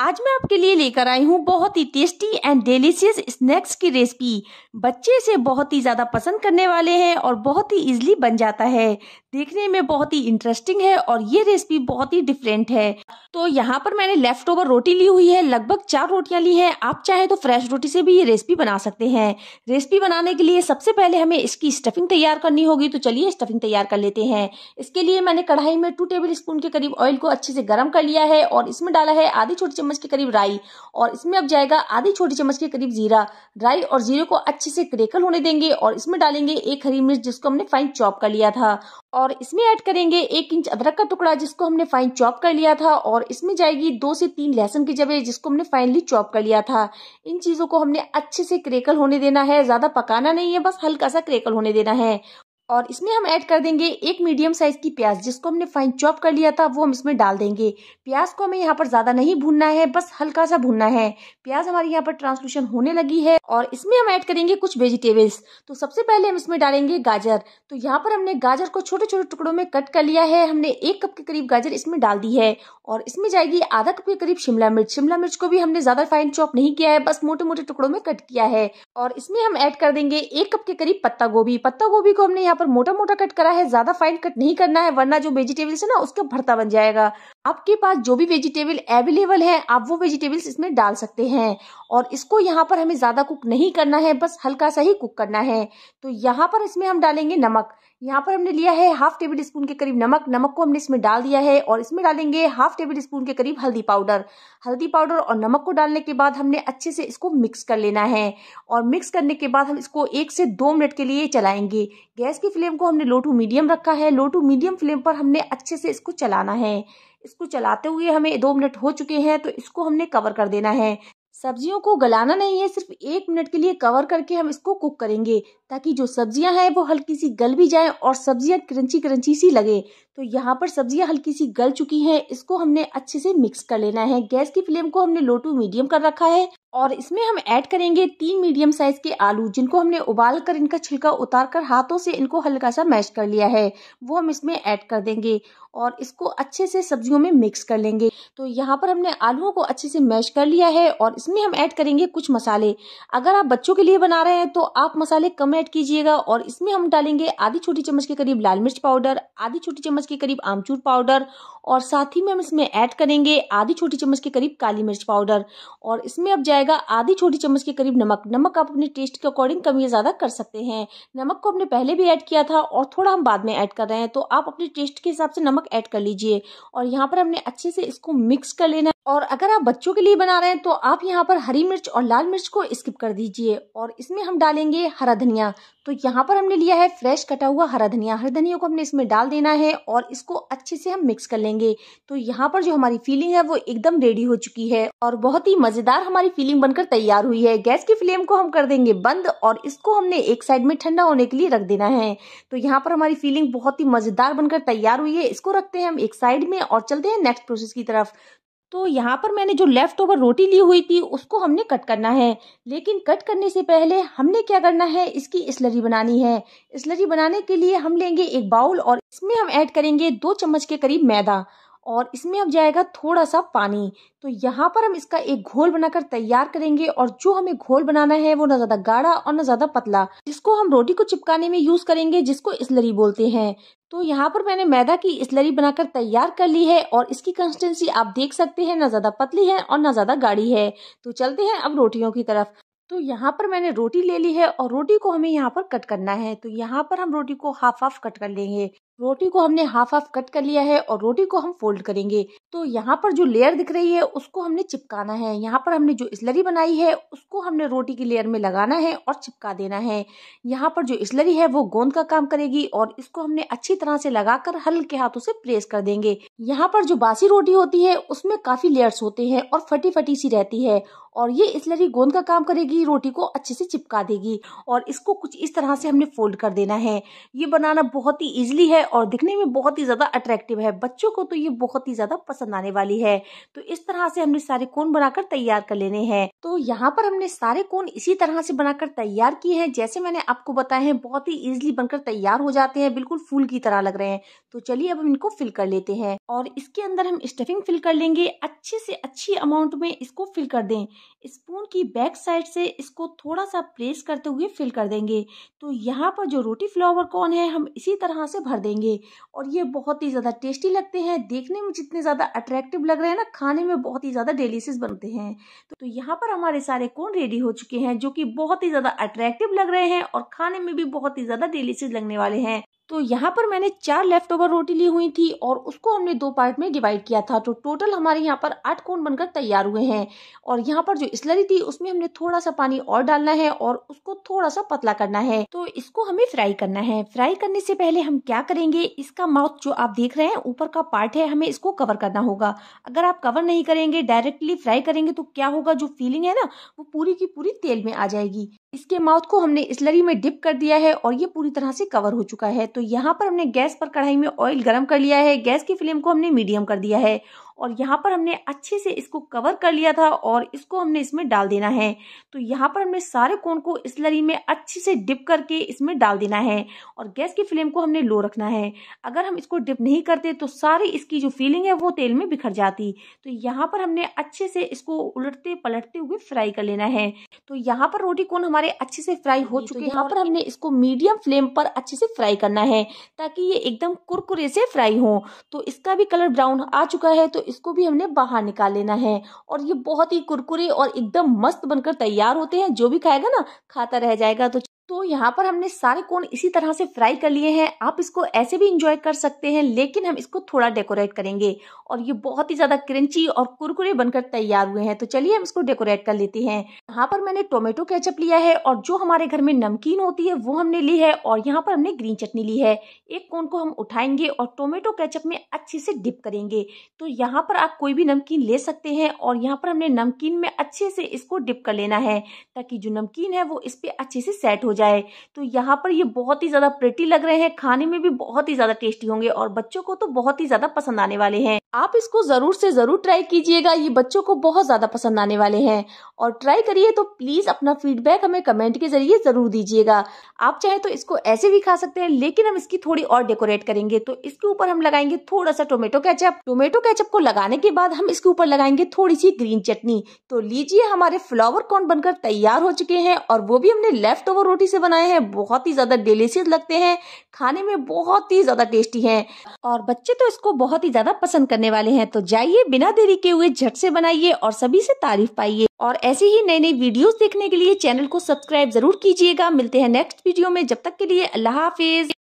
आज मैं आपके लिए लेकर आई हूँ बहुत ही टेस्टी एंड डेलीशियस स्नैक्स की रेसिपी बच्चे इसे बहुत ही ज़्यादा पसंद करने वाले हैं और बहुत ही इजिली बन जाता है देखने में बहुत ही इंटरेस्टिंग है और ये रेसिपी बहुत ही डिफरेंट है तो यहाँ पर मैंने लेफ्ट ओवर रोटी ली हुई है लगभग चार रोटियां ली हैं आप चाहे तो फ्रेश रोटी से भी ये रेसिपी बना सकते हैं रेसिपी बनाने के लिए सबसे पहले हमें इसकी स्टफिंग तैयार करनी होगी तो चलिए स्टफिंग तैयार कर लेते हैं इसके लिए मैंने कढ़ाई में टू टेबल स्पून के करीब ऑयल को अच्छे से गर्म कर लिया है और इसमें डाला है आधी छोटी चम्मच के करीब राई और इसमें अब जाएगा आधी छोटी चम्मच के करीब जीरा राई और जीरे को अच्छे से क्रेकल होने देंगे और इसमें डालेंगे एक हरी मिर्च जिसको हमने फाइन चॉप कर लिया था और इसमें ऐड करेंगे एक इंच अदरक का टुकड़ा जिसको हमने फाइन चॉप कर लिया था और इसमें जाएगी दो से तीन लहसुन की जबे जिसको हमने फाइनली चॉप कर लिया था इन चीजों को हमने अच्छे से क्रेकल होने देना है ज्यादा पकाना नहीं है बस हल्का सा क्रेकल होने देना है और इसमें हम ऐड कर देंगे एक मीडियम साइज की प्याज जिसको हमने फाइन चॉप कर लिया था वो हम इसमें डाल देंगे प्याज को हमें यहाँ पर ज्यादा नहीं भूनना है बस हल्का सा भूनना है प्याज हमारे यहाँ पर ट्रांसलूशन होने लगी है और इसमें हम ऐड करेंगे कुछ वेजिटेबल्स तो सबसे पहले हम इसमें डालेंगे गाजर तो यहाँ पर हमने गाजर को छोटे छोटे टुकड़ों में कट कर लिया है हमने एक कप के करीब गाजर इसमें डाल दी है और इसमें जाएगी आधा कप के करीब शिमला मिर्च शिमला मिर्च को भी हमने ज्यादा फाइन चॉप नहीं किया है बस मोटे मोटे टुकड़ों में कट किया है और इसमें हम ऐड कर देंगे एक कप के करीब पत्ता गोभी पत्ता गोभी को हमने यहाँ पर मोटा मोटा कट करा है ज्यादा फाइन कट नहीं करना है वरना जो वेजिटेबल्स है ना उसका भरता बन जाएगा आपके पास जो भी वेजिटेबल अवेलेबल है आप वो वेजिटेबल्स इसमें डाल सकते हैं और इसको यहाँ पर हमें ज्यादा कुक नहीं करना है बस हल्का सा ही कुक करना है तो यहाँ पर इसमें हम डालेंगे नमक यहाँ पर हमने लिया है हाफ टेबल स्पून के करीब नमक नमक को हमने इसमें डाल दिया है और इसमें डालेंगे हाफ टेबल स्पून के करीब हल्दी पाउडर हल्दी पाउडर और नमक को डालने के बाद हमने अच्छे से इसको मिक्स कर लेना है और मिक्स करने के बाद हम इसको एक से दो मिनट के लिए चलाएंगे गैस की फ्लेम को हमने लो टू मीडियम रखा है लो टू मीडियम फ्लेम पर हमने अच्छे से इसको चलाना है इसको चलाते हुए हमें दो मिनट हो चुके हैं तो इसको हमने कवर कर देना है सब्जियों को गलाना नहीं है सिर्फ एक मिनट के लिए कवर करके हम इसको कुक करेंगे ताकि जो सब्जियां हैं वो हल्की सी गल भी जाएं और सब्जियां क्रंची क्रंची सी लगे तो यहाँ पर सब्जियां हल्की सी गल चुकी हैं इसको हमने अच्छे से मिक्स कर लेना है गैस की फ्लेम को हमने लो टू मीडियम कर रखा है और इसमें हम ऐड करेंगे तीन मीडियम साइज के आलू जिनको हमने उबाल कर इनका छिलका उतार कर हाथों से इनको हल्का सा मैश कर लिया है वो हम इसमें ऐड कर देंगे और इसको अच्छे से सब्जियों में मिक्स कर लेंगे तो यहाँ पर हमने आलूओं को अच्छे से मैश कर लिया है और इसमें हम ऐड करेंगे कुछ मसाले अगर आप बच्चों के लिए बना रहे हैं तो आप मसाले कम ऐड कीजिएगा और इसमें हम डालेंगे आधी छोटी चम्मच के करीब लाल मिर्च पाउडर आधी छोटी चम्मच के करीब आमचूर पाउडर और साथ ही में हम इसमें ऐड करेंगे आधी छोटी चम्मच के करीब काली मिर्च पाउडर और इसमें अब जाए जाएगा आधी छोटी चम्मच के करीब नमक नमक आप अपने टेस्ट के अकॉर्डिंग कम या ज़्यादा कर सकते हैं नमक को हमने पहले भी ऐड किया था और थोड़ा हम बाद में ऐड कर रहे हैं तो आप अपने टेस्ट के हिसाब से नमक ऐड कर लीजिए और यहाँ पर हमने अच्छे से इसको मिक्स कर लेना और अगर आप बच्चों के लिए बना रहे हैं तो आप यहाँ पर हरी मिर्च और लाल मिर्च को स्किप कर दीजिए और इसमें हम डालेंगे हरा धनिया तो यहाँ पर हमने लिया है फ्रेश कटा हुआ हरा धनिया हरा धनिया को हमने इसमें डाल देना है और इसको अच्छे से हम मिक्स कर लेंगे तो यहाँ पर जो हमारी फीलिंग है वो एकदम रेडी हो चुकी है और बहुत ही मजेदार हमारी फीलिंग बनकर तैयार हुई है गैस की फ्लेम को हम कर देंगे बंद और इसको हमने एक साइड में ठंडा होने के लिए रख देना है तो यहाँ पर हमारी फीलिंग बहुत ही मजेदार बनकर तैयार हुई है इसको रखते हैं हम एक साइड में और चलते हैं नेक्स्ट प्रोसेस की तरफ तो यहाँ पर मैंने जो लेफ़्ट ओवर रोटी ली हुई थी उसको हमने कट करना है लेकिन कट करने से पहले हमने क्या करना है इसकी स्लरी बनानी है स्लरी बनाने के लिए हम लेंगे एक बाउल और इसमें हम ऐड करेंगे दो चम्मच के करीब मैदा और इसमें अब जाएगा थोड़ा सा पानी तो यहाँ पर हम इसका एक घोल बनाकर तैयार करेंगे और जो हमें घोल बनाना है वो ना ज़्यादा गाढ़ा और ना ज़्यादा पतला जिसको हम रोटी को चिपकाने में यूज़ करेंगे जिसको इसलरी बोलते हैं तो यहाँ पर मैंने मैदा की इसलरी बनाकर तैयार कर ली है और इसकी कंसिस्टेंसी आप देख सकते हैं ना ज़्यादा पतली है और ना ज़्यादा गाढ़ी है तो चलते हैं अब रोटियों की तरफ तो यहाँ पर मैंने रोटी ले ली है और रोटी को हमें यहाँ पर कट करना है तो यहाँ पर हम रोटी को हाफ हाफ कट कर लेंगे रोटी को हमने हाफ हाफ कट कर लिया है और रोटी को हम फोल्ड करेंगे तो यहाँ पर जो लेयर दिख रही है उसको हमने चिपकाना है यहाँ पर हमने जो इसलरी बनाई है उसको हमने रोटी की लेयर में लगाना है और चिपका देना है यहाँ पर जो इसलरी है वो गोंद का काम करेगी और इसको हमने अच्छी तरह से लगाकर हल्के हाथों से प्रेस कर देंगे यहाँ पर जो बासी रोटी होती है उसमें काफी लेयर्स होते हैं और फटी फटी सी रहती है और ये इसलरी गोंद का काम करेगी रोटी को अच्छे से चिपका देगी और इसको कुछ इस तरह से हमने फोल्ड कर देना है ये बनाना बहुत ही ईजिली है और दिखने में बहुत ही ज़्यादा अट्रैक्टिव है बच्चों को तो ये बहुत ही ज़्यादा पसंद आने वाली है तो इस तरह से हमने सारे कोन बनाकर तैयार कर लेने हैं तो यहाँ पर हमने सारे कोन इसी तरह से बनाकर तैयार किए हैं जैसे मैंने आपको बताया है बहुत ही इजिली बनकर तैयार हो जाते हैं बिल्कुल फूल की तरह लग रहे हैं तो चलिए अब हम इनको फिल कर लेते हैं और इसके अंदर हम स्टफिंग फिल कर लेंगे अच्छे से अच्छी अमाउंट में इसको फिल कर दें स्पून की बैक साइड से इसको थोड़ा सा प्रेस करते हुए फिल कर देंगे तो यहाँ पर जो रोटी फ्लावर कॉर्न है हम इसी तरह से भर देंगे जाएंगे और ये बहुत ही ज़्यादा टेस्टी लगते हैं देखने में जितने ज़्यादा अट्रैक्टिव लग रहे हैं ना खाने में बहुत ही ज़्यादा डेलीसियस बनते हैं तो यहाँ पर हमारे सारे कोन रेडी हो चुके हैं जो कि बहुत ही ज़्यादा अट्रैक्टिव लग रहे हैं और खाने में भी बहुत ही ज़्यादा डेलीसियस लगने वाले हैं तो यहाँ पर मैंने चार लेफ्ट ओवर रोटी ली हुई थी और उसको हमने दो पार्ट में डिवाइड किया था तो टोटल हमारे यहाँ पर आठ कोन बनकर तैयार हुए हैं और यहाँ पर जो स्लरी थी उसमें हमने थोड़ा सा पानी और डालना है और उसको थोड़ा सा पतला करना है तो इसको हमें फ्राई करना है फ्राई करने से पहले हम क्या करेंगे इसका माउथ जो आप देख रहे हैं ऊपर का पार्ट है हमें इसको कवर करना होगा अगर आप कवर नहीं करेंगे डायरेक्टली फ्राई करेंगे तो क्या होगा जो फीलिंग है ना वो पूरी की पूरी तेल में आ जाएगी इसके माउथ को हमने स्लरी में डिप कर दिया है और ये पूरी तरह से कवर हो चुका है तो यहाँ पर हमने गैस पर कढ़ाई में ऑयल गर्म कर लिया है गैस की फ्लेम को हमने मीडियम कर दिया है और यहाँ पर हमने अच्छे से इसको कवर कर लिया था और इसको हमने इसमें डाल देना है तो यहाँ पर हमने सारे कोन को इस लरी में अच्छे से डिप करके इसमें डाल देना है और गैस की फ्लेम को हमने लो रखना है अगर हम इसको डिप नहीं करते तो सारी इसकी जो फीलिंग है वो तेल में बिखर जाती तो यहाँ पर हमने अच्छे से इसको उलटते पलटते हुए फ्राई कर लेना है तो यहाँ पर रोटी कोन हमारे अच्छे से फ्राई हो तो चुके हैं यहाँ पर हमने इसको मीडियम फ्लेम पर अच्छे से फ्राई करना है ताकि ये एकदम कुरकुरे से फ्राई हो तो इसका भी कलर ब्राउन आ चुका है तो इसको भी हमने बाहर निकाल लेना है और ये बहुत ही कुरकुरे और एकदम मस्त बनकर तैयार होते हैं जो भी खाएगा ना खाता रह जाएगा तो तो यहाँ पर हमने सारे कोन इसी तरह से फ्राई कर लिए हैं आप इसको ऐसे भी इंजॉय कर सकते हैं लेकिन हम इसको थोड़ा डेकोरेट करेंगे और ये बहुत ही ज़्यादा क्रंची और कुरकुरे बनकर तैयार हुए हैं तो चलिए हम इसको डेकोरेट कर लेते हैं यहाँ पर मैंने टोमेटो केचप लिया है और जो हमारे घर में नमकीन होती है वो हमने ली है और यहाँ पर हमने ग्रीन चटनी ली है एक कोन को हम उठाएंगे और टोमेटो केचप में अच्छे से डिप करेंगे तो यहाँ पर आप कोई भी नमकीन ले सकते हैं और यहाँ पर हमने नमकीन में अच्छे से इसको डिप कर लेना है ताकि जो नमकीन है वो इस पर अच्छे से सेट हो जाए तो यहाँ पर ये बहुत ही ज़्यादा प्रेटी लग रहे हैं खाने में भी बहुत ही ज़्यादा टेस्टी होंगे और बच्चों को तो बहुत ही ज़्यादा पसंद आने वाले हैं आप इसको ज़रूर से ज़रूर ट्राई कीजिएगा ये बच्चों को बहुत ज़्यादा पसंद आने वाले हैं और ट्राई करिए तो प्लीज़ अपना फीडबैक हमें कमेंट के जरिए ज़रूर दीजिएगा आप चाहे तो इसको ऐसे भी खा सकते हैं लेकिन हम इसकी थोड़ी और डेकोरेट करेंगे तो इसके ऊपर हम लगाएंगे थोड़ा सा टोमेटो कैचअप टोमेटो कैचअप को लगाने के बाद हम इसके ऊपर लगाएंगे थोड़ी सी ग्रीन चटनी तो लीजिए हमारे फ्लावर कॉर्न बनकर तैयार हो चुके हैं और वो भी हमने लेफ्ट ओवर रोटी से बनाए हैं बहुत ही ज़्यादा डिलीशियस लगते हैं खाने में बहुत ही ज़्यादा टेस्टी हैं और बच्चे तो इसको बहुत ही ज़्यादा पसंद करने वाले हैं तो जाइए बिना देरी के हुए झट से बनाइए और सभी से तारीफ पाइए और ऐसे ही नई नई वीडियो देखने के लिए चैनल को सब्सक्राइब जरूर कीजिएगा मिलते हैं नेक्स्ट वीडियो में जब तक के लिए अल्लाह हाफिज